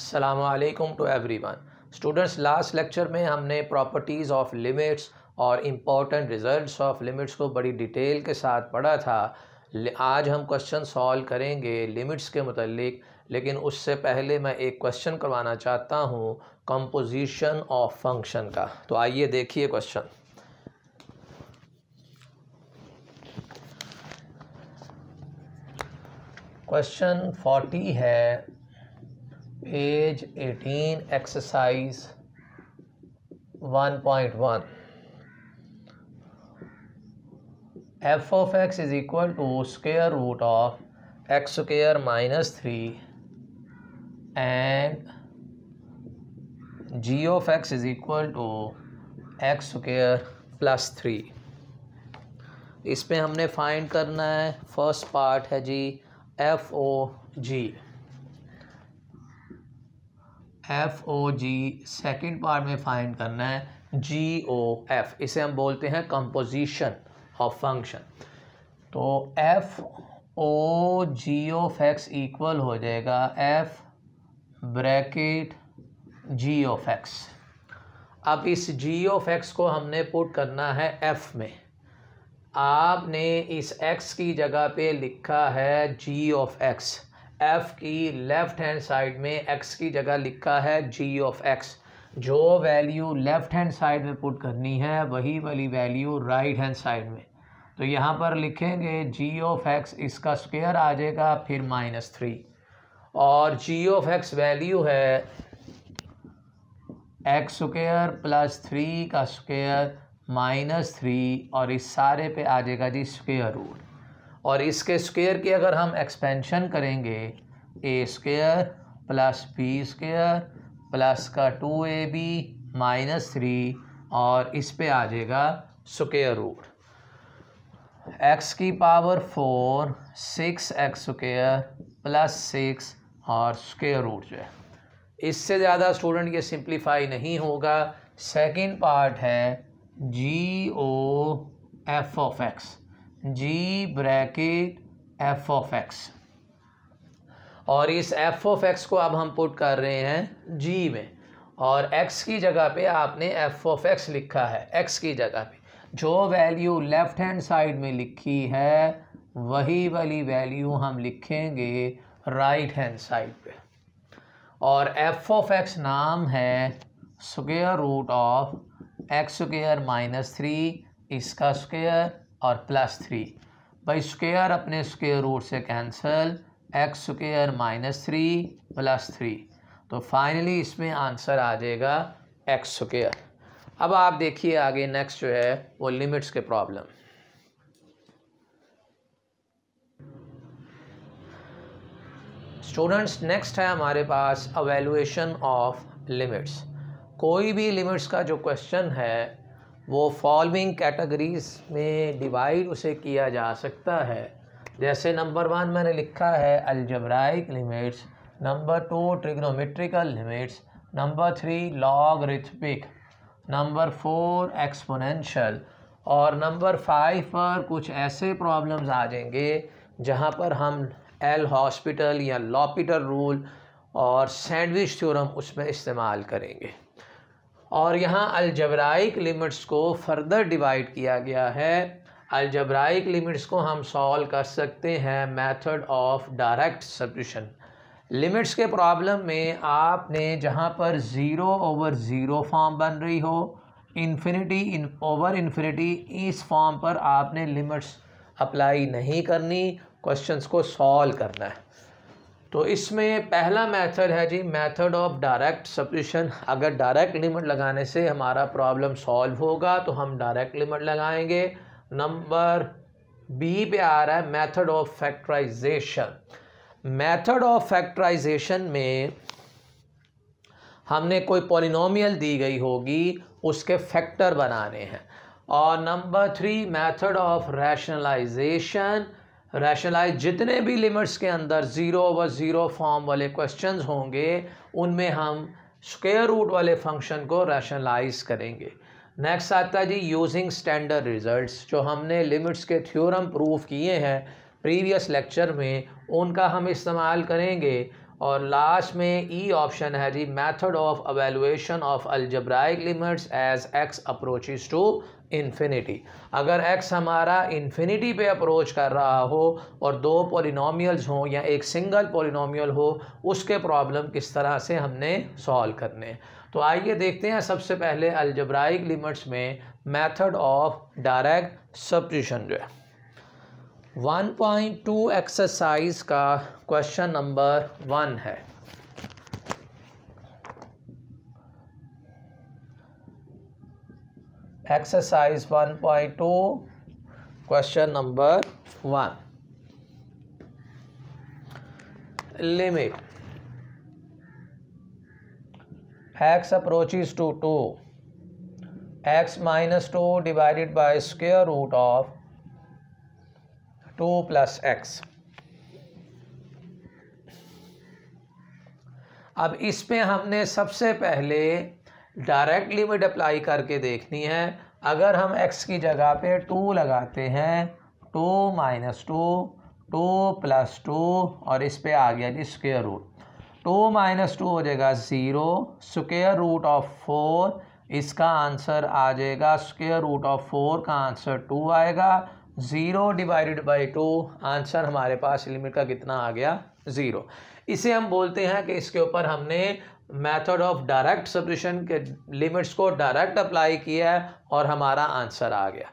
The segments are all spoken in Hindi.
असलकम to everyone students last lecture में हमने प्रॉपर्टीज़ ऑफ लिमिट्स और इम्पॉर्टेंट रिजल्ट्स ऑफ लिमिट्स को बड़ी डिटेल के साथ पढ़ा था आज हम क्वेश्चन सॉल्व करेंगे लिमिट्स के मतलब लेकिन उससे पहले मैं एक क्वेश्चन करवाना चाहता हूँ कंपोजिशन ऑफ फंक्शन का तो आइए देखिए क्वेश्चन क्वेश्चन फोर्टी है page eighteen exercise one point one f of x is equal to square root of x square minus three and g of x is equal to x square plus three इसमें हमने फाइंड करना है फर्स्ट पार्ट है g f o g f o g second part में फाइंड करना है जी ओ एफ इसे हम बोलते हैं कंपोजिशन ऑफ फंक्शन तो F o g o f x equal हो जाएगा f bracket g o f x अब इस जी ओ फैक्स को हमने पुट करना है एफ में आपने इस एक्स की जगह पे लिखा है जी ऑफ एक्स एफ की लेफ़्ट हैंड साइड में एक्स की जगह लिखा है जी ऑफ एक्स जो वैल्यू लेफ़्ट हैंड साइड में पुट करनी है वही वाली वैल्यू राइट हैंड साइड में तो यहाँ पर लिखेंगे जी ऑफ एक्स इसका स्क्वेयर आ जाएगा फिर माइनस थ्री और जी ऑफ एक्स वैल्यू है एक्स स्क्वेयर प्लस थ्री का स्क्वेयर माइनस थ्री और इस सारे पे आ जाएगा जी स्क्वेयर रूट और इसके स्क्वेयर की अगर हम एक्सपेंशन करेंगे a square plus b square plus का two a b minus three और इस पे आ जाएगा स्क्वेयर रूट एक्स की power four six x square plus six और स्क्वेयर रूट जो है इससे ज़्यादा स्टूडेंट ये सिंप्लीफाई नहीं होगा सेकंड पार्ट है g o f of x g bracket f of x और इस एफ ऑफ एक्स को अब हम पुट कर रहे हैं जी में और एक्स की जगह पे आपने एफ ऑफ एक्स लिखा है एक्स की जगह पे जो वैल्यू लेफ़्ट हैंड साइड में लिखी है वही वाली वैल्यू हम लिखेंगे राइट हैंड साइड पे और एफ ऑफ एक्स नाम है square root of x square minus three इसका स्क्वेयर और प्लस थ्री भाई स्क्वेयर अपने स्क्वेयर रूट से cancel x square minus three plus three तो फाइनली इसमें आंसर आ जाएगा एक्स स्क्वेयर अब आप देखिए आगे नेक्स्ट जो है वो लिमिट्स के प्रॉब्लम स्टूडेंट्स नेक्स्ट है हमारे पास अवेलुएशन ऑफ लिमिट्स कोई भी लिमिट्स का जो क्वेश्चन है वो फॉलोइंग कैटेगरीज में डिवाइड उसे किया जा सकता है जैसे नंबर वन मैंने लिखा है algebraic limits number two trigonometrical limits number three logarithmic number four exponential और नंबर फाइव पर कुछ ऐसे प्रॉब्लम्स आ जाएंगे जहाँ पर हम एल हॉस्पिटल या लॉपिटल रूल और सैंडविच थ्योरम उसमें इस्तेमाल करेंगे और यहाँ अलजबराइक लिमिट्स को फर्दर डिवाइड किया गया है अलजबराइक लिमिट्स को हम सॉल्व कर सकते हैं method of direct substitution limits के प्रॉब्लम में आपने जहाँ पर ज़ीरो ओवर ज़ीरो फॉर्म बन रही हो इन्फिनिटी इन ओवर इन्फिनिटी इस फॉर्म पर आपने लिमिट्स अप्लाई नहीं करनी क्वेश्चंस को सॉल्व करना है तो इसमें पहला मेथड है जी मेथड ऑफ डायरेक्ट सब्यूशन अगर डायरेक्ट लिमिट लगाने से हमारा प्रॉब्लम सॉल्व होगा तो हम डायरेक्ट लिमिट लगाएंगे नंबर बी पे आ रहा है method of factorisation method of factorisation में हमने कोई पॉलिनोमियल दी गई होगी उसके फैक्टर बनाने हैं और number three method of rationalisation rationalise जितने भी लिमिट्स के अंदर ज़ीरो व ज़ीरो फॉर्म वाले क्वेश्चन होंगे उनमें हम स्क्वेयर रूट वाले फंक्शन को रैशनलाइज करेंगे नेक्स्ट आता है जी यूजिंग स्टैंडर्ड रिजल्ट्स जो हमने लिमिट्स के थ्योरम प्रूफ किए हैं प्रीवियस लेक्चर में उनका हम इस्तेमाल करेंगे और लास्ट में ई e ऑप्शन है जी method of evaluation of algebraic limits as x approaches to infinity अगर एक्स हमारा इन्फिनिटी पे अप्रोच कर रहा हो और दो पोलिनोमियल्स हों या एक सिंगल पोलिनोमियल हो उसके प्रॉब्लम किस तरह से हमने सॉल्व करने तो आइए देखते हैं सबसे पहले अल्जब्राइक लिमिट्स में मेथड ऑफ डायरेक्ट सब्ट्यूशन जो है वन पॉइंट टू एक्सरसाइज का क्वेश्चन नंबर वन है exercise one point two question number one limit x approaches to two x minus two divided by square root of two plus x अब इसमें हमने सबसे पहले डायरेक्ट लिमिट अप्लाई करके देखनी है अगर हम x की जगह पे टू लगाते हैं two minus two two plus two और इस पर आ गया जी square root two minus two हो जाएगा zero square root of four इसका आंसर आ जाएगा स्क्र रूट ऑफ फोर का आंसर टू आएगा zero divided by two answer हमारे पास लिमिट का कितना आ गया ज़ीरो इसे हम बोलते हैं कि इसके ऊपर हमने मेथड ऑफ डायरेक्ट सब्लिशन के लिमिट्स को डायरेक्ट अप्लाई किया है और हमारा आंसर आ गया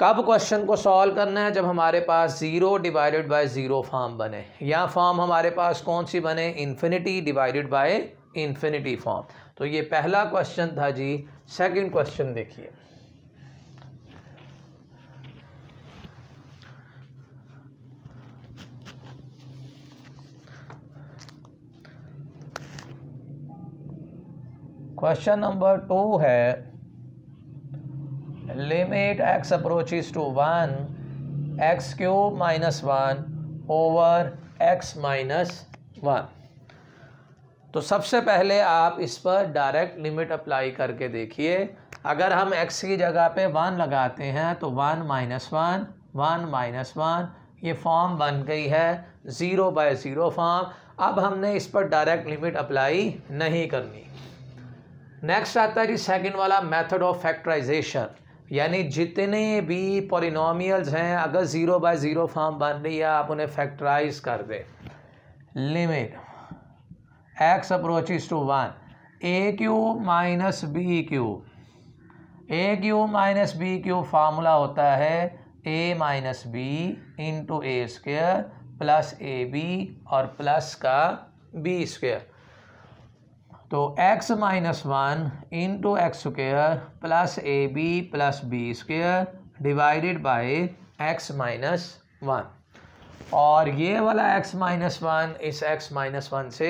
कब क्वेश्चन को सॉल्व करना है जब हमारे पास zero divided by zero form बने या फॉर्म हमारे पास कौन सी बने infinity divided by infinity form तो ये पहला क्वेश्चन था जी सेकंड क्वेश्चन देखिए क्वेश्चन नंबर टू है limit x approaches to one x cube minus one over x minus one तो सबसे पहले आप इस पर डायरेक्ट लिमिट अप्लाई करके देखिए अगर हम x की जगह पे वन लगाते हैं तो one minus one one minus one ये फॉर्म बन गई है ज़ीरो बाय ज़ीरो फॉर्म अब हमने इस पर डायरेक्ट लिमिट अप्लाई नहीं करनी नेक्स्ट आता है जी सेकेंड वाला मेथड ऑफ फैक्टराइजेशन यानी जितने भी पोरिनोमियल्स हैं अगर ज़ीरो बाय ज़ीरो फॉर्म बन रही है आप उन्हें फैक्टराइज कर दें limit x approaches to one a cube minus b cube a cube minus b cube formula होता है a minus b into a square plus a b और प्लस का बी स्क्वेयर तो x minus one into x square plus a b plus b square divided by x minus one और ये वाला x माइनस वन इस x माइनस वन से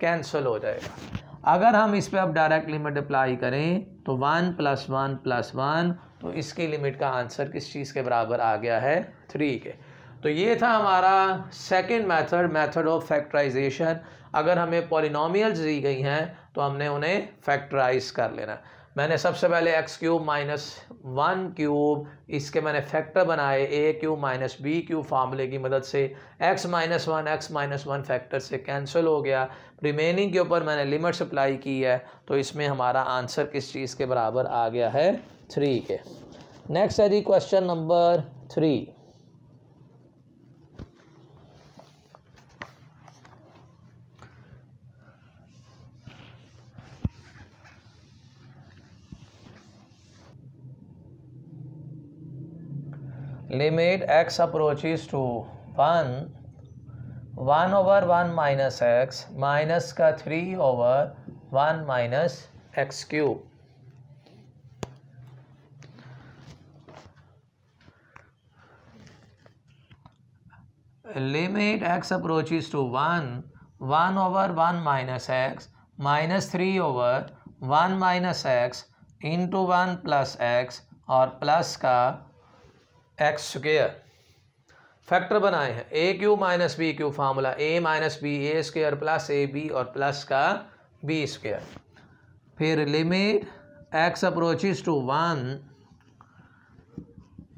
कैंसिल हो जाएगा अगर हम इस पर अब डायरेक्ट लिमिट अप्लाई करें तो one plus one plus one तो इसकी लिमिट का आंसर किस चीज़ के बराबर आ गया है थ्री के तो ये था हमारा second method method of factorisation अगर हमें पॉलिनॉमियल्स दी गई हैं तो हमने उन्हें फैक्टराइज कर लेना मैंने सबसे पहले x cube minus one cube इसके मैंने फैक्टर बनाए a cube minus b cube फार्मूले की मदद से x minus one x minus one factor से कैंसिल हो गया रिमेनिंग के ऊपर मैंने लिमिट्स अप्लाई की है तो इसमें हमारा आंसर किस चीज़ के बराबर आ गया है थ्री के नेक्स्ट है जी question number three limit x approaches to one one over one minus x minus का three over one minus x cube limit x approaches to one one over one minus x minus three over one minus x into one plus x और प्लस का एक्स स्क्र फैक्टर बनाए हैं a cube minus b cube formula a minus b a square plus a b और प्लस का बी स्क्र फिर limit x approaches to one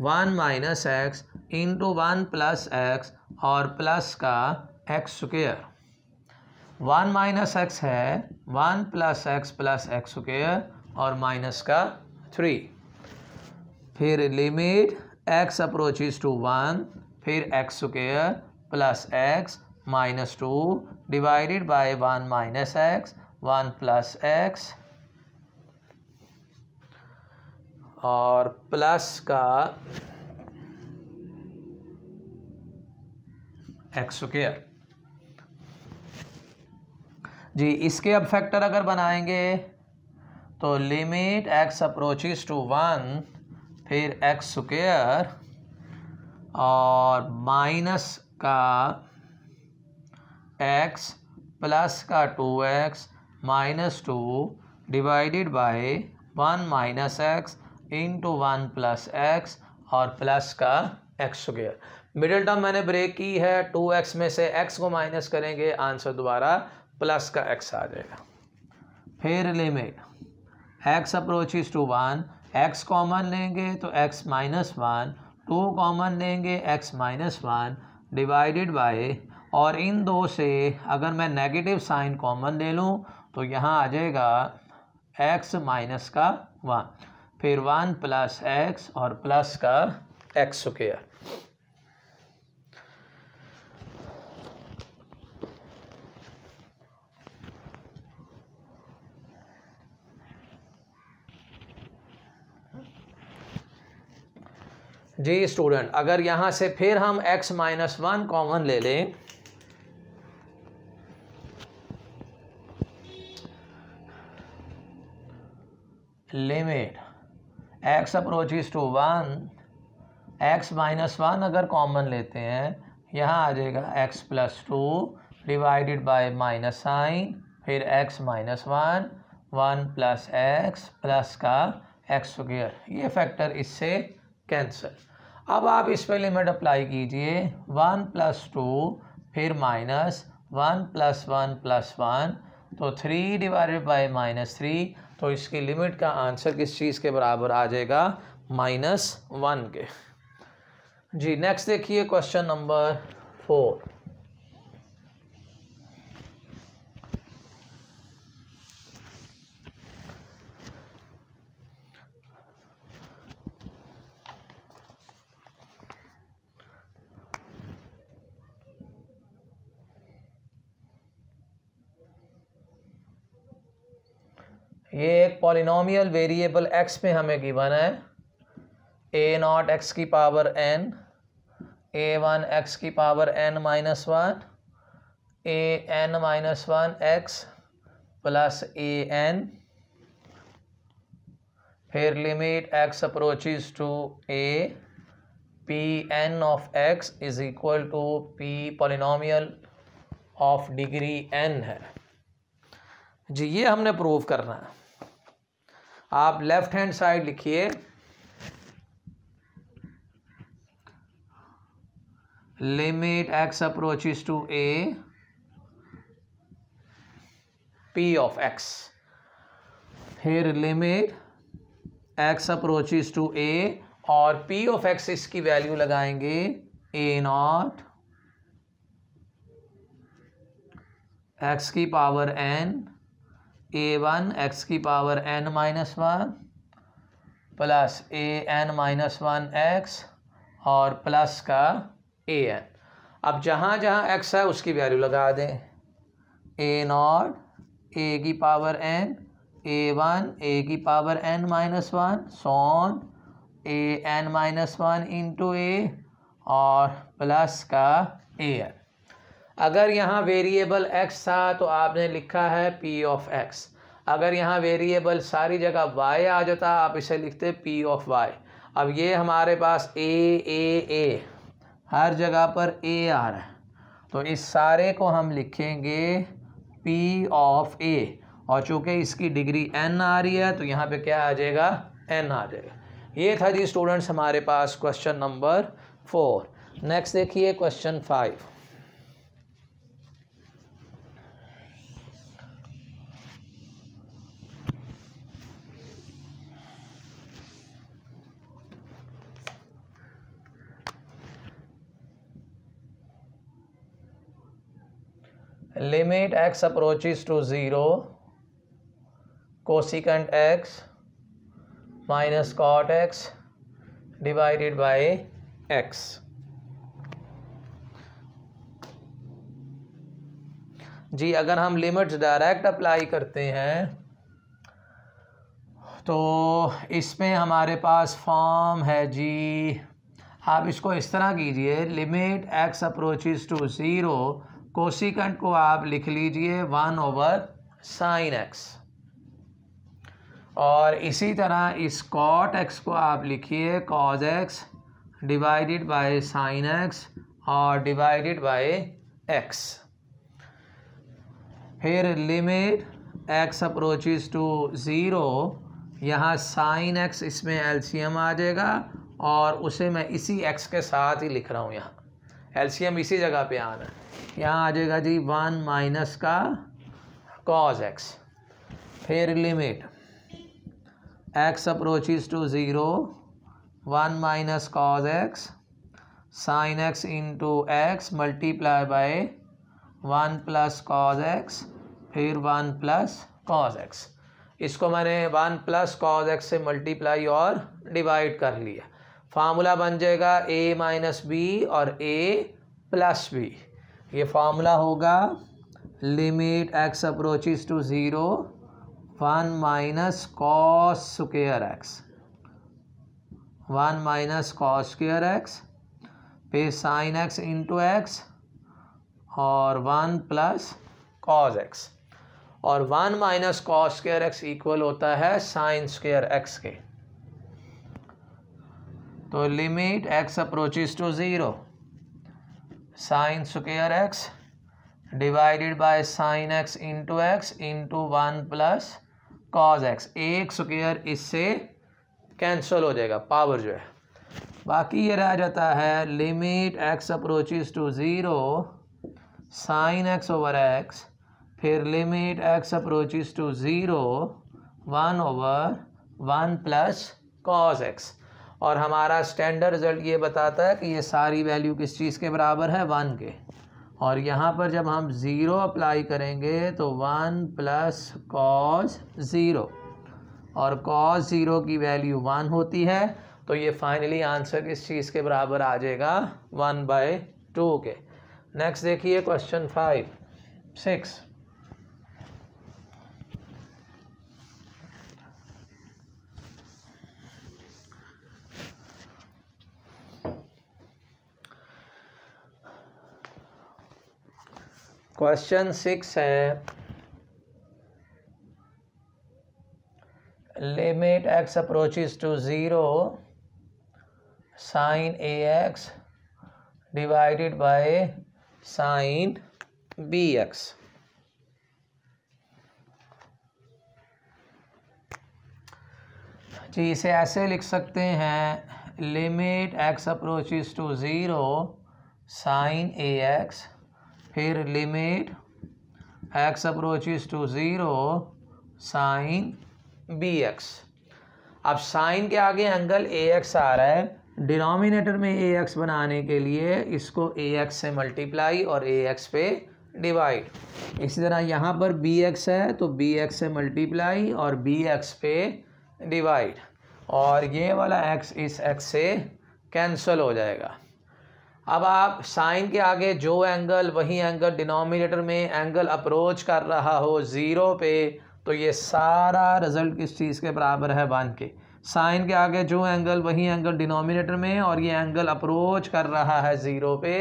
one minus x into one plus x और प्लस का x square one minus x है one plus x plus x square और माइनस का थ्री फिर limit x approaches to one फिर x square plus x minus two divided by one minus x one plus x और प्लस का एक्स स्क्र जी इसके अब फैक्टर अगर बनाएंगे तो limit x approaches to one फिर एक्स स्क्वेयर और माइनस का एक्स प्लस का two x minus two divided by one minus x into one plus x और प्लस का एक्स स्क्र मिडिल टर्म मैंने ब्रेक की है टू एक्स में से एक्स को माइनस करेंगे आंसर दोबारा प्लस का एक्स आ जाएगा फिर limit x approaches to one x common लेंगे तो x minus one two common लेंगे x minus one divided by और इन दो से अगर मैं नेगेटिव साइन कॉमन ले लूँ तो यहाँ आ जाएगा x माइनस का वन फिर वन प्लस एक्स और प्लस का एक्स स्क्र जी स्टूडेंट अगर यहाँ से फिर हम x माइनस वन कॉमन ले लें limit x approaches to one x minus one अगर कॉमन लेते हैं यहाँ आ जाएगा x plus two divided by minus sign फिर x minus one one plus x plus का एक्स स्क्र ये फैक्टर इससे कैंसिल अब आप इस पर लिमिट अप्लाई कीजिए वन प्लस टू फिर minus one plus one plus one तो three divided by minus three तो इसकी लिमिट का आंसर किस चीज़ के बराबर आ जाएगा माइनस वन के जी नेक्स्ट देखिए क्वेश्चन नंबर फोर ये एक पॉलिनोमियल वेरिएबल एक्स में हमें गिवन है ए नॉट एक्स की power n a one x की power n minus one a n minus one x plus a n फिर limit x approaches to a p n of x is equal to p polynomial of degree n है जी ये हमने प्रूव करना है आप लेफ्ट हैंड साइड लिखिए limit x approaches to a p of x फिर limit x approaches to a और पी ऑफ एक्स इसकी वैल्यू लगाएंगे ए नॉट एक्स की power n a one x की power n minus one plus a n minus one x और प्लस का ए एन अब जहाँ जहाँ एक्स है उसकी वैल्यू लगा दें ए नॉट ए की power n a one a की पावर एन माइनस वन सोन a n minus one into a और प्लस का ए एन अगर यहाँ वेरिएबल एक्स था तो आपने लिखा है पी ऑफ एक्स अगर यहाँ वेरिएबल सारी जगह वाई आ जाता आप इसे लिखते पी ऑफ वाई अब ये हमारे पास ए ए ए हर जगह पर ए आ रहा है तो इस सारे को हम लिखेंगे पी ऑफ ए और चूँकि इसकी डिग्री एन आ रही है तो यहाँ पे क्या आ जाएगा एन आ जाएगा ये था जी स्टूडेंट्स हमारे पास क्वेश्चन नंबर फोर नेक्स्ट देखिए question five limit x approaches to zero cosecant x minus cot x divided by x जी अगर हम लिमिट्स डायरेक्ट अप्लाई करते हैं तो इसमें हमारे पास फॉर्म है जी आप इसको इस तरह कीजिए limit x approaches to zero cosecant को आप लिख लीजिए वन ओवर साइन एक्स और इसी तरह इस कॉट एक्स को आप लिखिए cos x divided by sine x और डिवाइडेड बाय एक्स फिर limit x approaches to zero यहाँ साइन एक्स इसमें एलसीएम आ जाएगा और उसे मैं इसी एक्स के साथ ही लिख रहा हूँ यहाँ एलसीएम इसी जगह पे आना है यहाँ आ जाएगा जी वन माइनस का कॉज एक्स फिर limit x approaches to zero one minus cos x sine x into x multiply by one plus cos x फिर वन प्लस कॉज एक्स इसको मैंने वन प्लस कॉज एक्स से मल्टीप्लाई और डिवाइड कर लिया फार्मूला बन जाएगा ए माइनस बी और ए प्लस बी ये फार्मूला होगा limit x approaches to zero one minus cos square x one minus cos square x पे साइन एक्स इंटू एक्स और वन प्लस कॉज एक्स और one minus cos square x equal होता है साइन स्क्र एक्स के तो limit x approaches to zero sine square x divided by sine x into x into one plus cos x एक स्क्र इससे कैंसल हो जाएगा पावर जो है बाकी ये रह जाता है limit x approaches to zero sine x over x फिर limit x approaches to zero one over one plus cos x और हमारा स्टैंडर्ड रिज़ल्ट ये बताता है कि ये सारी वैल्यू किस चीज़ के बराबर है वन के और यहाँ पर जब हम ज़ीरो अप्लाई करेंगे तो वन प्लस कॉज ज़ीरो और कॉज ज़ीरो की वैल्यू वन होती है तो ये फाइनली आंसर किस चीज़ के बराबर आ जाएगा वन बाय टू के नेक्स्ट देखिए question five six question six है limit x approaches to zero sine a x divided by sine b x जी इसे ऐसे लिख सकते हैं limit x approaches to zero sine a x फिर limit x approaches to zero sine b x अब साइन के आगे एंगल ए एक्स आ रहा है डिनोमिनेटर में ए एक्स बनाने के लिए इसको ए एक्स से मल्टीप्लाई और ए एक्स पे डिवाइड इसी तरह यहाँ पर बी एक्स है तो बी एक्स से मल्टीप्लाई और बी एक्स पे डिवाइड और ये वाला एक्स इस एक्स से कैंसल हो जाएगा अब आप साइन के आगे जो एंगल वही एंगल डिनोमिनेटर में एंगल अप्रोच कर रहा हो ज़ीरो पे तो ये सारा रिज़ल्ट किस चीज़ के बराबर है वन के साइन के आगे जो एंगल वही एंगल डिनोमिनेटर में और ये एंगल अप्रोच कर रहा है ज़ीरो पे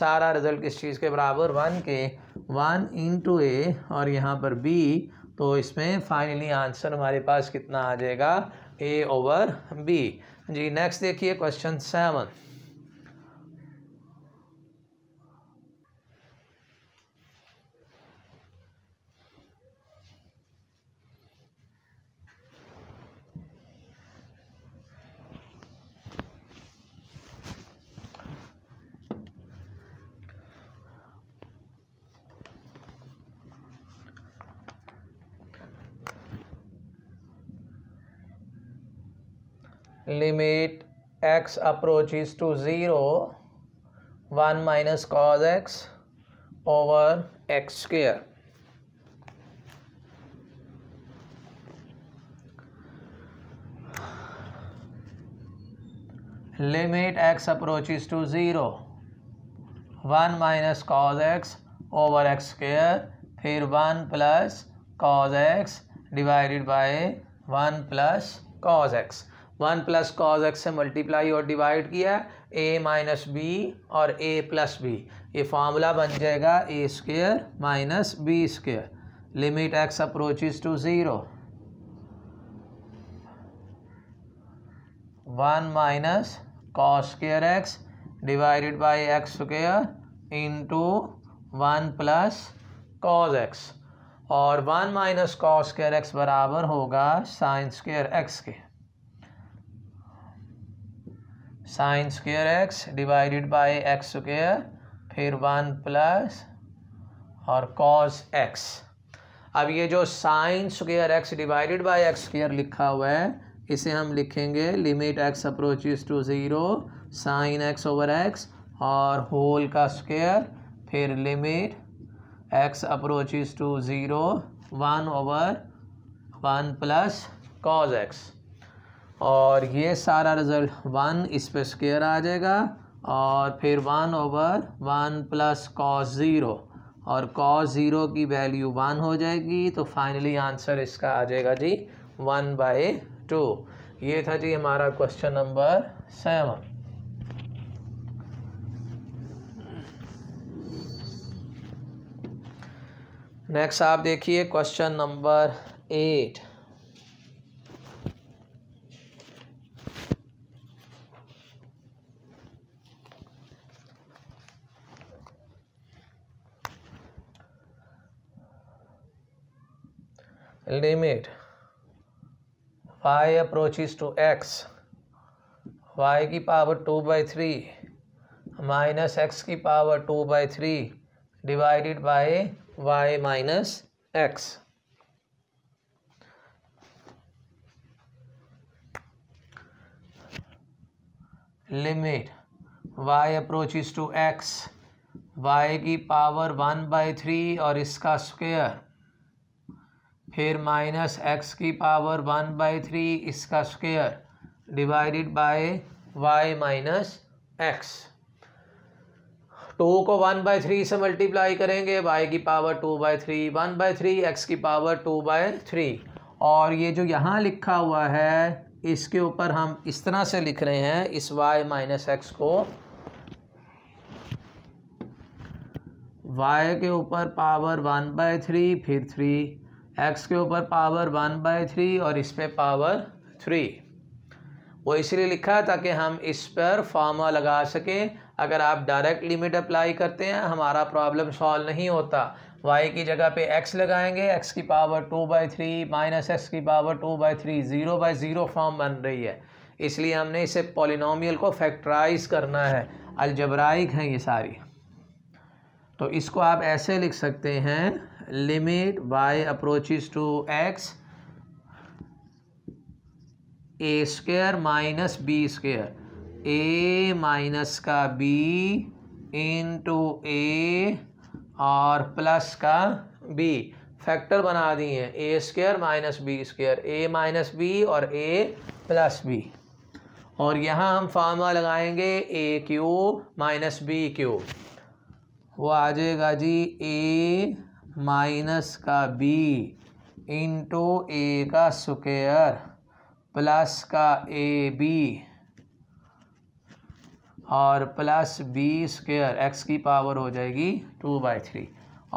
सारा रिज़ल्ट किस चीज़ के बराबर वन के वन इंटू ए और यहाँ पर बी तो इसमें फाइनली आंसर हमारे पास कितना आ जाएगा ए ओवर बी जी नेक्स्ट देखिए question seven limit x approaches to 0 1 minus cos x over x square limit x approaches to 0 1 minus cos x over x square फिर 1 plus cos x divided by 1 plus cos x one plus cos x से मल्टीप्लाई और डिवाइड किया ए माइनस बी और ए प्लस बी ये फार्मूला बन जाएगा a square minus b square limit x approaches to zero one minus cos square x divided by x square into one plus cos x और one minus cos square x बराबर होगा साइन स्क्र एक्स के sine square x divided by x square फिर वन प्लस और कॉस एक्स अब ये जो sine square x divided by x square लिखा हुआ है इसे हम लिखेंगे limit x approaches to zero sine x over x और होल का स्क्वेयर फिर limit x approaches to zero one over one plus cos x और ये सारा रिज़ल्ट वन इस पर स्केयर आ जाएगा और फिर one over one plus cos zero और कॉस ज़ीरो की वैल्यू वन हो जाएगी तो फाइनली आंसर इसका आ जाएगा जी वन बाई टू ये था जी हमारा क्वेश्चन नंबर सेवन नेक्स्ट आप देखिए question number eight limit y approaches to x y की power two by three minus x की power two by three divided by y minus x limit y approaches to x y की पावर वन बाई थ्री और इसका स्क्वेयर फिर माइनस एक्स की पावर वन बाई थ्री इसका square divided by y minus x two को वन बाई थ्री से मल्टीप्लाई करेंगे वाई की power two by three one by three x की पावर टू बाई थ्री और ये जो यहाँ लिखा हुआ है इसके ऊपर हम इस तरह से लिख रहे हैं इस वाई माइनस एक्स को वाई के ऊपर पावर वन बाय थ्री फिर थ्री एक्स के ऊपर पावर वन बाई थ्री और इस पर पावर थ्री वो इसलिए लिखा ताकि हम इस पर फार्मा लगा सकें अगर आप डायरेक्ट लिमिट अप्लाई करते हैं हमारा प्रॉब्लम सॉल्व नहीं होता वाई की जगह पे एक्स लगाएंगे एक्स की power two by three minus x की power two by three zero by zero form बन रही है इसलिए हमने इसे पोलिनोमियल को फैक्टराइज करना है अलजबराइक हैं ये सारी तो इसको आप ऐसे लिख सकते हैं limit by approaches to x a square minus b square a minus का b into a और प्लस का b फैक्टर बना दिए हैं a square minus b square a minus b और ए प्लस बी और यहाँ हम फार्मा लगाएंगे a cube minus b cube वो आ जाएगा जी ए माइनस का बी इंटू ए का स्क्वेयर प्लस का ए बी और प्लस बी स्क्वेयर एक्स की पावर हो जाएगी टू बाई थ्री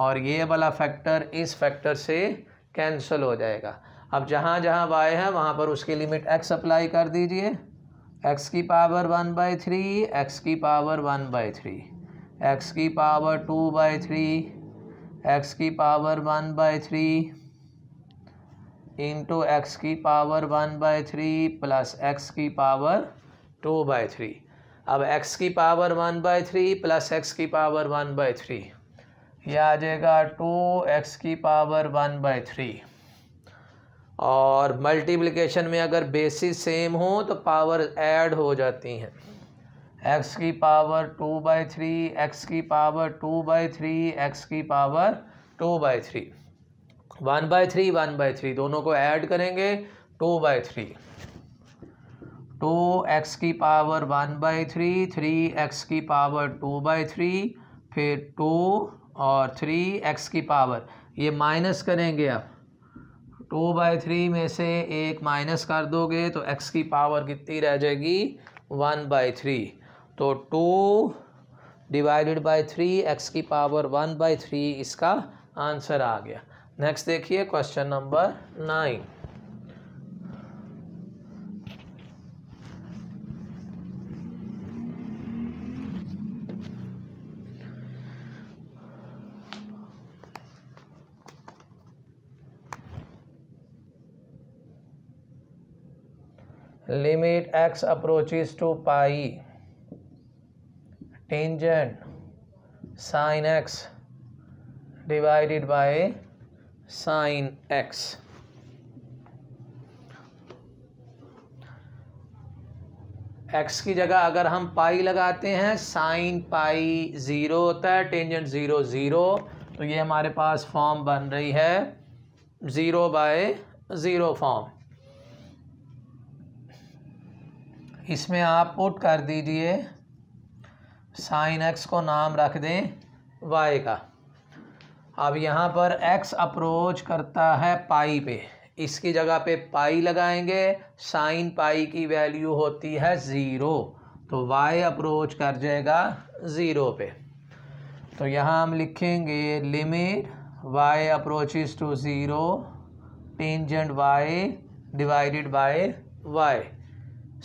और ये वाला फैक्टर इस फैक्टर से कैंसिल हो जाएगा अब जहाँ जहाँ वाई है वहाँ पर उसकी लिमिट एक्स अप्लाई कर दीजिए एक्स की power one by three x की power one by three x की power two by three x की power one by three into x की power one by three plus x की पावर टू बाय थ्री अब एक्स की power one by three plus x की पावर वन बाय थ्री यह आ जाएगा टू एक्स की पावर वन बाय थ्री और मल्टीप्लिकेशन में अगर बेसिस सेम हो तो पावर ऐड हो जाती हैं एक्स की power two by three x की power two by three x की power two by three one by three one by three दोनों को ऐड करेंगे two by three two x की power one by three three x की पावर टू बाई थ्री फिर टू और थ्री एक्स की पावर ये माइनस करेंगे आप टू बाई थ्री में से एक माइनस कर दोगे तो एक्स की पावर कितनी रह जाएगी वन बाई थ्री तो two divided by three x की पावर वन बाई थ्री इसका आंसर आ गया नेक्स्ट देखिए question number nine limit x approaches to pi tangent sine x divided by sine x x की जगह अगर हम पाई लगाते हैं साइन पाई ज़ीरो होता है टेंजेंट ज़ीरो ज़ीरो तो ये हमारे पास फॉर्म बन रही है ज़ीरो बाय ज़ीरो फॉर्म इसमें आप पुट कर दीजिए साइन एक्स को नाम रख दें वाई का अब यहाँ पर एक्स अप्रोच करता है पाई पे इसकी जगह पे पाई लगाएंगे साइन पाई की वैल्यू होती है ज़ीरो तो वाई अप्रोच कर जाएगा ज़ीरो पे तो यहाँ हम लिखेंगे limit y approaches to zero tangent y divided by y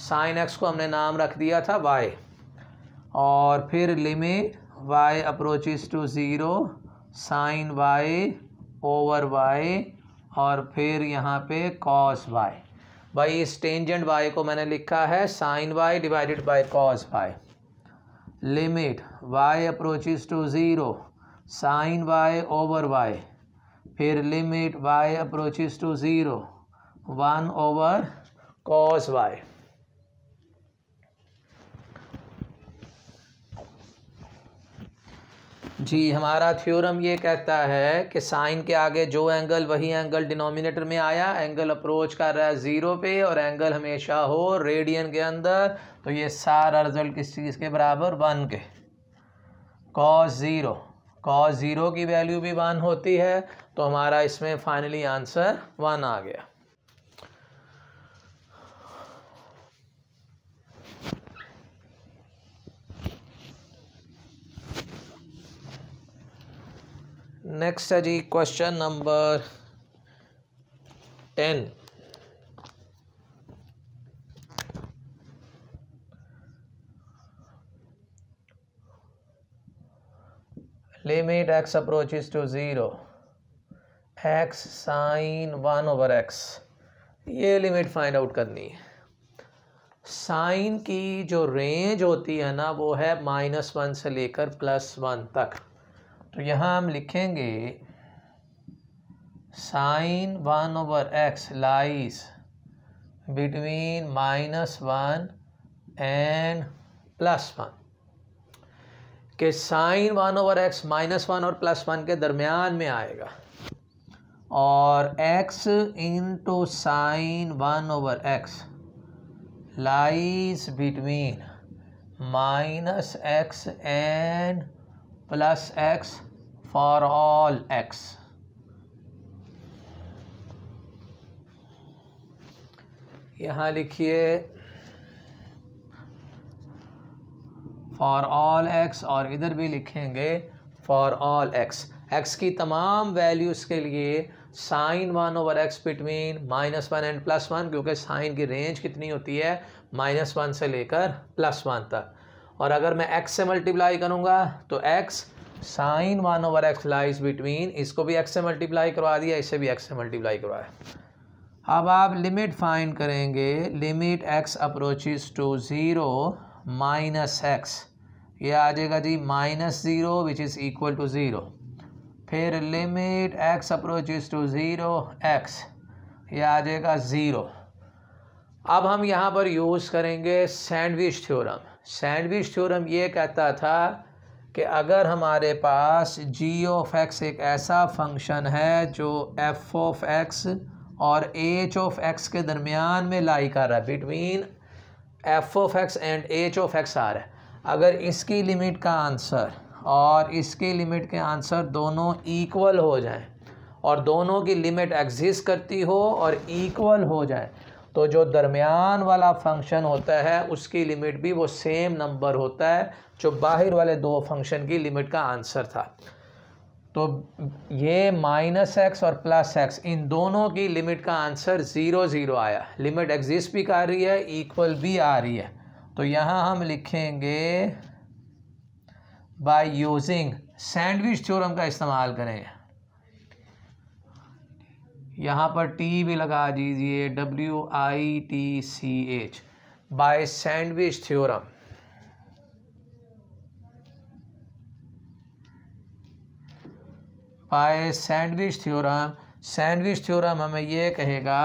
sine x को हमने नाम रख दिया था वाई और फिर limit y approach to zero sine y over y और फिर यहाँ पे कॉस y भाई इस टेंजेंट y को मैंने लिखा है sine y divided by cos y limit y approaches to zero sine y over y फिर limit y approach to zero one over cos y जी हमारा थ्योरम ये कहता है कि साइन के आगे जो एंगल वही एंगल डिनोमिनेटर में आया एंगल अप्रोच कर रहा है ज़ीरो पे और एंगल हमेशा हो रेडियन के अंदर तो ये सारा रिजल्ट किस चीज़ के बराबर वन के कॉस ज़ीरो कॉस ज़ीरो की वैल्यू भी वन होती है तो हमारा इसमें फाइनली आंसर वन आ गया नेक्स्ट है जी question number ten limit x approaches to zero x sine one over x ये लिमिट फाइंड आउट करनी है साइन की जो रेंज होती है ना वो है माइनस वन से लेकर प्लस वन तक तो यहाँ हम लिखेंगे sine one over x lies between minus one and plus one के sine one over x minus one और प्लस वन के दरमियान में आएगा और x into sine one over x lies between minus x and plus x for all x यहाँ लिखिए फॉर ऑल एक्स और इधर भी लिखेंगे फॉर ऑल एक्स एक्स की तमाम वैल्यूज़ के लिए sine one over x between minus one and plus one क्योंकि साइन की रेंज कितनी होती है माइनस वन से लेकर प्लस वन तक और अगर मैं एक्स से मल्टीप्लाई करूँगा तो x sine one over x lies between इसको भी एक्स से मल्टीप्लाई करवा दिया इसे भी एक्स से मल्टीप्लाई करवाया अब आप लिमिट फाइंड करेंगे limit x approaches to zero minus x ये आ जाएगा g minus zero which is equal to zero फिर limit x approaches to zero x ये आ जाएगा ज़ीरो अब हम यहाँ पर यूज़ करेंगे सैंडविच थ्योरम सैंडविच थ्योरम ये कहता था कि अगर हमारे पास जी ऑफ एक्स एक ऐसा फंक्शन है जो एफ ऑफ एक्स और एच ऑफ एक्स के दरमियान में लाई कर रहा है between f of x and h of x आ रहा है अगर इसकी लिमिट का आंसर और इसकी लिमिट के आंसर दोनों इक्वल हो जाएं और दोनों की लिमिट एग्जिस्ट करती हो और इक्वल हो जाए तो जो दरमियान वाला फंक्शन होता है उसकी लिमिट भी वो सेम नंबर होता है जो बाहर वाले दो फंक्शन की लिमिट का आंसर था तो ये माइनस एक्स और प्लस एक्स इन दोनों की लिमिट का आंसर ज़ीरो ज़ीरो आया लिमिट एग्जिस्ट भी कर रही है इक्वल भी आ रही है तो यहाँ हम लिखेंगे बाय यूजिंग सैंडविच थ्योरम का इस्तेमाल करेंगे यहाँ पर टी भी लगा दीजिए W I T C H by sandwich theorem by sandwich theorem sandwich theorem हमें ये कहेगा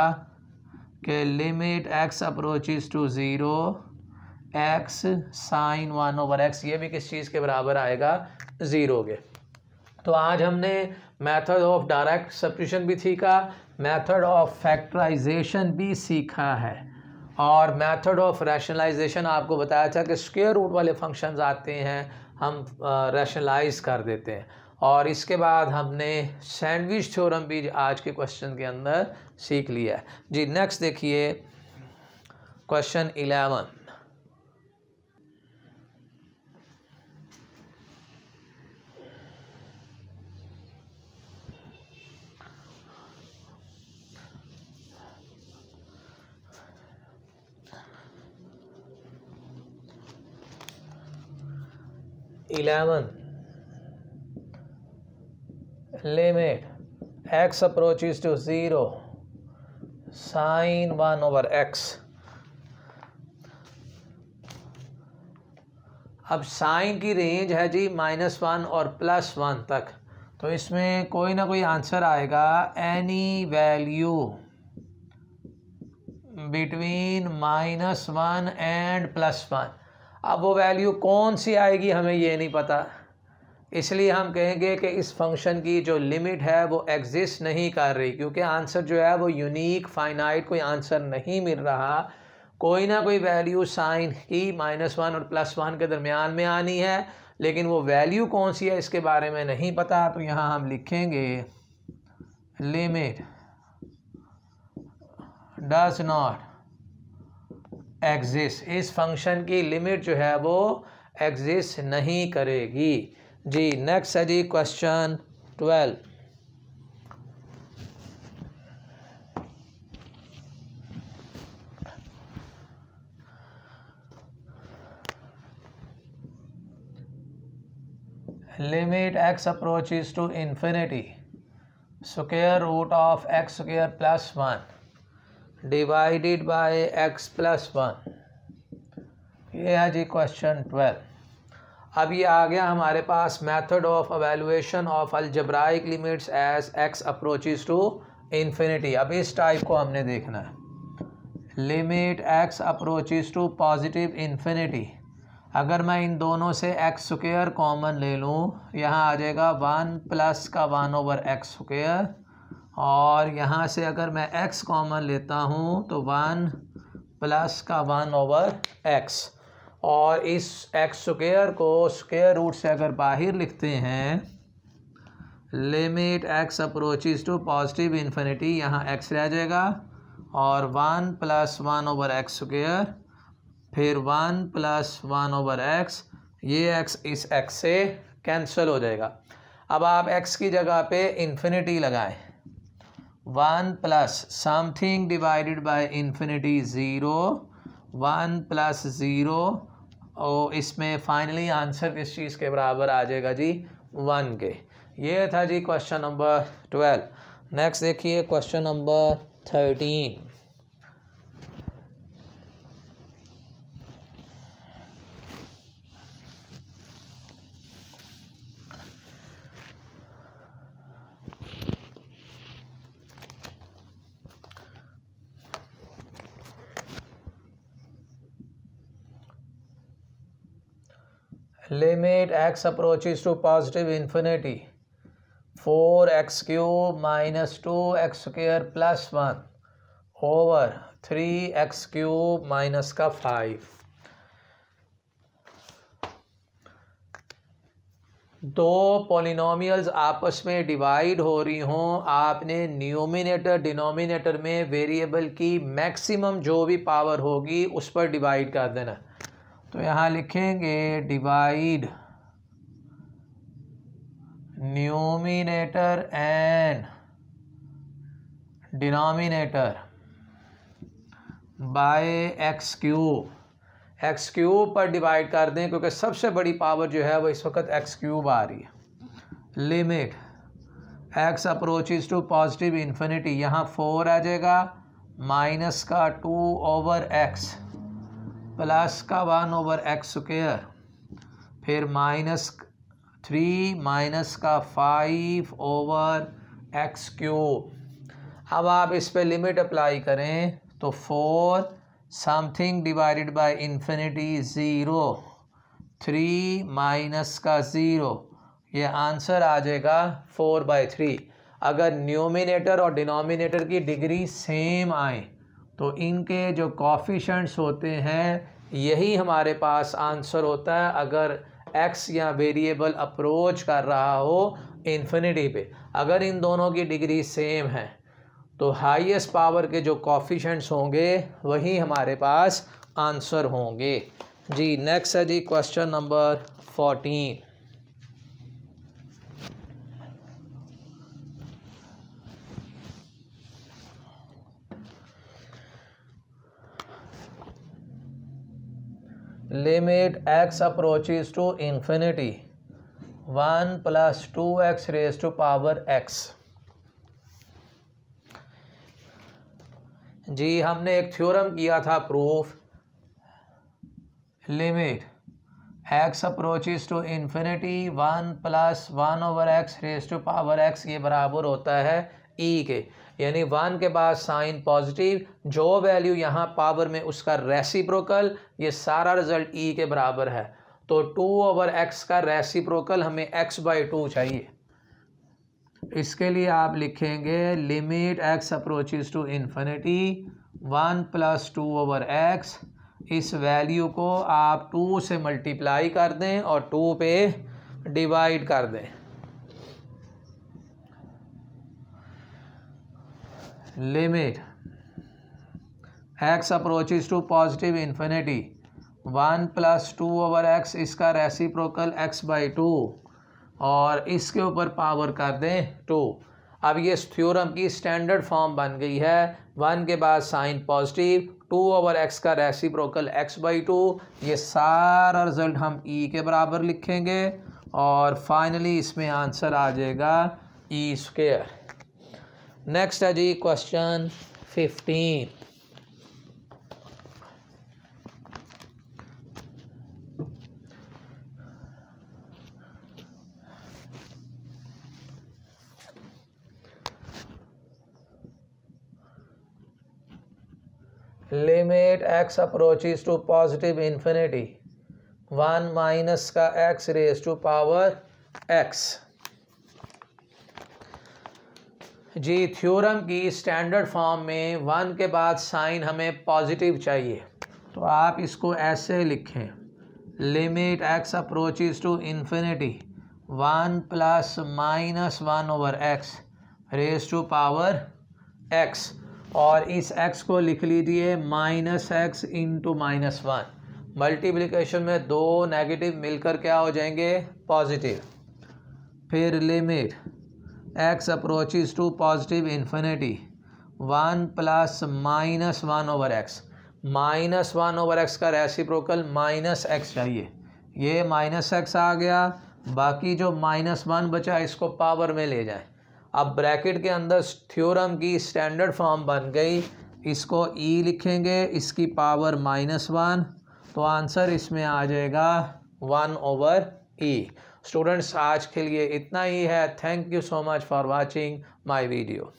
कि limit x approaches to zero x sine one over x ये भी किस चीज़ के बराबर आएगा ज़ीरो के तो आज हमने मेथड ऑफ डायरेक्ट सब्ट्यूशन भी सीखा मेथड ऑफ फैक्टराइजेशन भी सीखा है और मेथड ऑफ रैशनलाइजेशन आपको बताया था कि स्क्वेयर रूट वाले फंक्शंस आते हैं हम रैशनलाइज कर देते हैं और इसके बाद हमने सैंडविच थ्योरम भी आज के क्वेश्चन के अंदर सीख लिया जी नेक्स्ट देखिए question eleven eleven limit x approaches to zero sine one over x अब साइन की रेंज है जी माइनस वन और प्लस वन तक तो इसमें कोई ना कोई आंसर आएगा any value between minus one and plus one अब वो वैल्यू कौन सी आएगी हमें ये नहीं पता इसलिए हम कहेंगे कि इस फंक्शन की जो लिमिट है वो एग्जिस्ट नहीं कर रही क्योंकि आंसर जो है वो यूनिक फाइनाइट कोई आंसर नहीं मिल रहा कोई ना कोई वैल्यू साइन की माइनस वन और प्लस वन के दरमियान में आनी है लेकिन वो वैल्यू कौन सी है इसके बारे में नहीं पता तो यहाँ हम लिखेंगे लिमिट डज नॉट एग्जिस्ट इस फंक्शन की लिमिट जो है वो एग्जिस्ट नहीं करेगी जी नेक्स्ट है जी question twelve limit x approaches to infinity square root of x square plus one divided by x plus one ये है जी क्वेश्चन ट्वेल्व अब ये आ गया हमारे पास method of evaluation of algebraic limits as x approaches to infinity अब इस टाइप को हमने देखना है limit x approaches to positive infinity अगर मैं इन दोनों से एक्स स्क्र कॉमन ले लूँ यहाँ आ जाएगा वन प्लस का वन ओवर एक्स स्क्र और यहाँ से अगर मैं x कॉमन लेता हूँ तो वन प्लस का वन ओवर x और इस एक्स स्क्र को स्क्र रूट से अगर बाहर लिखते हैं limit x approaches to positive infinity यहाँ एक्स रह जाएगा और one plus one over x square फिर one plus one over x ये एक्स इस एक्स से कैंसिल हो जाएगा अब आप एक्स की जगह पे इन्फिनिटी लगाएं one plus something divided by infinity zero one plus zero और इसमें फाइनली आंसर किस चीज़ के बराबर आ जाएगा जी वन के ये था जी क्वेश्चन नंबर ट्वेल्व नेक्स्ट देखिए question number thirteen limit x approaches to positive infinity four x cube minus two x square plus one over three x cube minus का फाइव दो पोलिनोमियल्स आपस में डिवाइड हो रही हों आपने न्यूमिनेटर डिनोमिनेटर में वेरिएबल की मैक्सिमम जो भी पावर होगी उस पर डिवाइड कर देना तो यहाँ लिखेंगे divide numerator and denominator by x cube x cube पर डिवाइड कर दें क्योंकि सबसे बड़ी पावर जो है वो इस वक्त एक्स क्यूब आ रही है limit x approach to positive infinity यहाँ फोर आ जाएगा माइनस का टू ओवर एक्स प्लस का वन ओवर एक्स स्क्र फिर माइनस थ्री माइनस का फाइव ओवर एक्स क्यूब अब आप इस पर लिमिट अप्लाई करें तो four something divided by infinity zero three minus का ज़ीरो ये आंसर आ जाएगा फोर बाय थ्री अगर न्यूमिनेटर और डिनोमिनेटर की डिग्री सेम आए तो इनके जो कॉफिशंट्स होते हैं यही हमारे पास आंसर होता है अगर एक्स या वेरिएबल अप्रोच कर रहा हो इन्फिनिटी पे अगर इन दोनों की डिग्री सेम है तो हाईएस्ट पावर के जो कॉफिशंट्स होंगे वही हमारे पास आंसर होंगे जी नेक्स्ट है जी question number fourteen limit x approaches to infinity one plus two x raise to power x जी हमने एक थ्योरम किया था proof limit x approaches to infinity one plus one over x raise to power x ये बराबर होता है ई e के यानी वन के बाद साइन पॉजिटिव जो वैल्यू यहाँ पावर में उसका रेसिप्रोकल ये सारा रिजल्ट ई e के बराबर है तो टू ओवर एक्स का रेसिप्रोकल हमें एक्स बाई टू चाहिए इसके लिए आप लिखेंगे limit x approaches to infinity one plus two over x इस वैल्यू को आप टू से मल्टीप्लाई कर दें और टू पे डिवाइड कर दें limit x approaches to positive infinity one plus two over x इसका रेसिप्रोकल एक्स बाई टू और इसके ऊपर पावर कर दें टू अब ये थ्योरम की स्टैंडर्ड फॉर्म बन गई है वन के बाद sign positive two over x का रेसिप्रोकल एक्स बाई टू ये सारा रिजल्ट हम ई e के बराबर लिखेंगे और फाइनली इसमें आंसर आ जाएगा ई e नेक्स्ट है जी question fifteen limit x approaches to positive infinity one minus का x raise to power x जी थ्योरम की स्टैंडर्ड फॉर्म में वन के बाद साइन हमें पॉजिटिव चाहिए तो आप इसको ऐसे लिखें limit x approaches to infinity one plus minus one over x raise to power x और इस एक्स को लिख लीजिए minus x into minus one multiplication में दो नेगेटिव मिलकर क्या हो जाएंगे पॉजिटिव फिर limit x approaches to positive infinity one plus minus one over x minus one over x का रेसिप्रोकल माइनस एक्स चाहिए ये माइनस एक्स आ गया बाकी जो माइनस वन बचा इसको पावर में ले जाए अब ब्रैकेट के अंदर थ्योरम की स्टैंडर्ड फॉर्म बन गई इसको ई e लिखेंगे इसकी पावर माइनस वन तो आंसर इसमें आ जाएगा वन ओवर ई स्टूडेंट्स आज के लिए इतना ही है thank you so much for watching my video